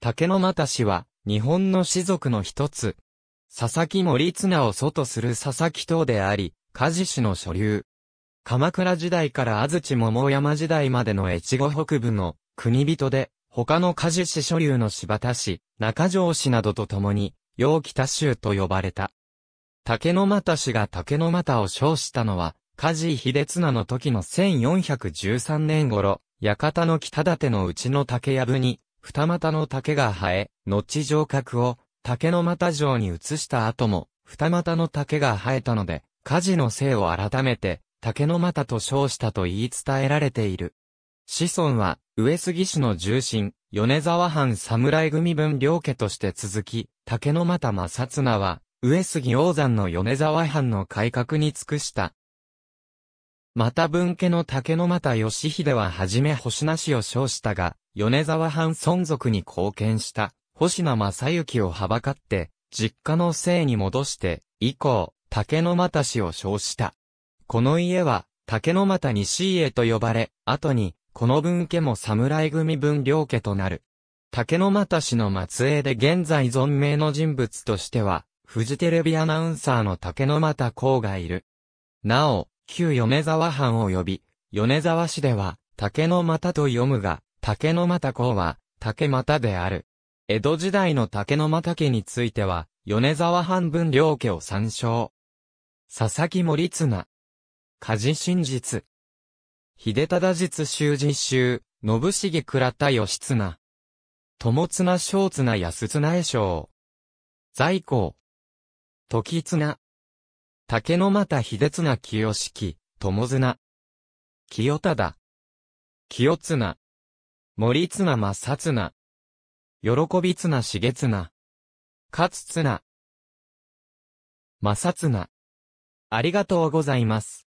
竹の又氏は、日本の士族の一つ。佐々木森綱を祖とする佐々木党であり、梶氏の所流。鎌倉時代から安土桃山時代までの越後北部の国人で、他の梶氏所流の柴田氏、中条氏などと共に、陽北州と呼ばれた。竹の又氏が竹の又を称したのは、加井秀綱の時の1413年頃、館の北立のうちの竹やぶに、二股の竹が生え、後城郭を竹の又城に移した後も、二股の竹が生えたので、火事の姓を改めて、竹の又と称したと言い伝えられている。子孫は、上杉氏の重臣、米沢藩侍組分両家として続き、竹の又正綱は、上杉王山の米沢藩の改革に尽くした。また分家の竹の又義秀は初め星なしを称したが、米沢藩存続に貢献した星名正幸をはばかって、実家の姓に戻して、以降、竹の又氏を称した。この家は、竹の又西家と呼ばれ、後に、この分家も侍組分両家となる。竹の又氏の末裔で現在存命の人物としては、フジテレビアナウンサーの竹の又公がいる。なお、旧米沢藩を呼び、米沢市では、竹の又と読むが、竹の又公は、竹又である。江戸時代の竹の又家については、米沢半分両家を参照。佐々木森綱。梶真実。秀忠実修実修、信重倉田義綱。友綱小綱安綱江将。在庫。時綱。竹の又秀綱清式、友綱。清忠。清綱。森綱正綱。喜び綱重綱。勝綱。正綱。ありがとうございます。